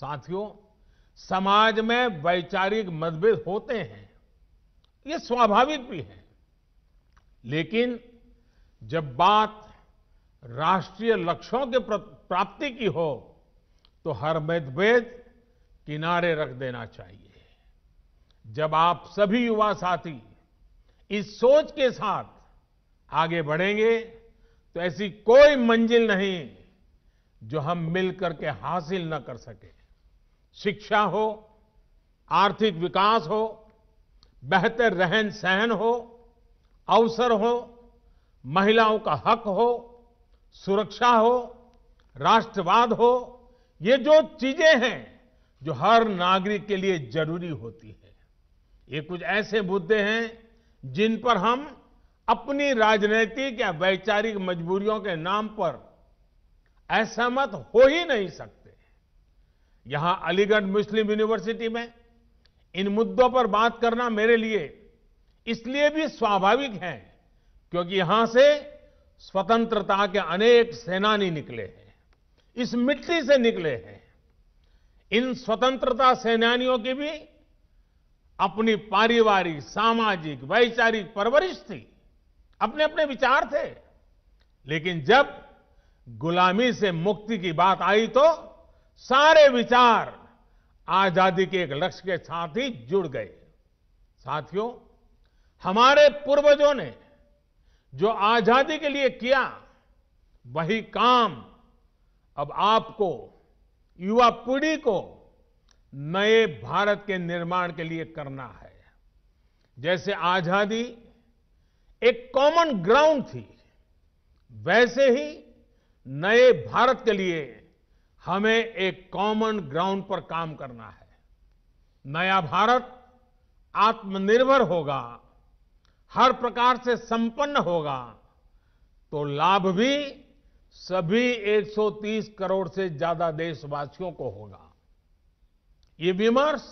साथियों समाज में वैचारिक मतभेद होते हैं ये स्वाभाविक भी है लेकिन जब बात राष्ट्रीय लक्ष्यों के प्राप्ति की हो तो हर मतभेद किनारे रख देना चाहिए जब आप सभी युवा साथी इस सोच के साथ आगे बढ़ेंगे तो ऐसी कोई मंजिल नहीं जो हम मिलकर के हासिल न कर सकें शिक्षा हो आर्थिक विकास हो बेहतर रहन सहन हो अवसर हो महिलाओं का हक हो सुरक्षा हो राष्ट्रवाद हो ये जो चीजें हैं जो हर नागरिक के लिए जरूरी होती है ये कुछ ऐसे मुद्दे हैं जिन पर हम अपनी राजनीतिक या वैचारिक मजबूरियों के नाम पर असहमत हो ही नहीं सकते यहां अलीगढ़ मुस्लिम यूनिवर्सिटी में इन मुद्दों पर बात करना मेरे लिए इसलिए भी स्वाभाविक है क्योंकि यहां से स्वतंत्रता के अनेक सेनानी निकले हैं इस मिट्टी से निकले हैं इन स्वतंत्रता सेनानियों की भी अपनी पारिवारिक सामाजिक वैचारिक परवरिश थी अपने अपने विचार थे लेकिन जब गुलामी से मुक्ति की बात आई तो सारे विचार आजादी के एक लक्ष्य के साथ ही जुड़ गए साथियों हमारे पूर्वजों ने जो आजादी के लिए किया वही काम अब आपको युवा पीढ़ी को नए भारत के निर्माण के लिए करना है जैसे आजादी एक कॉमन ग्राउंड थी वैसे ही नए भारत के लिए हमें एक कॉमन ग्राउंड पर काम करना है नया भारत आत्मनिर्भर होगा हर प्रकार से संपन्न होगा तो लाभ भी सभी 130 करोड़ से ज्यादा देशवासियों को होगा ये विमर्श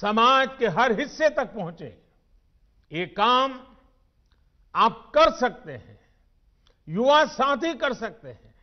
समाज के हर हिस्से तक पहुंचे ये काम आप कर सकते हैं युवा साथी कर सकते हैं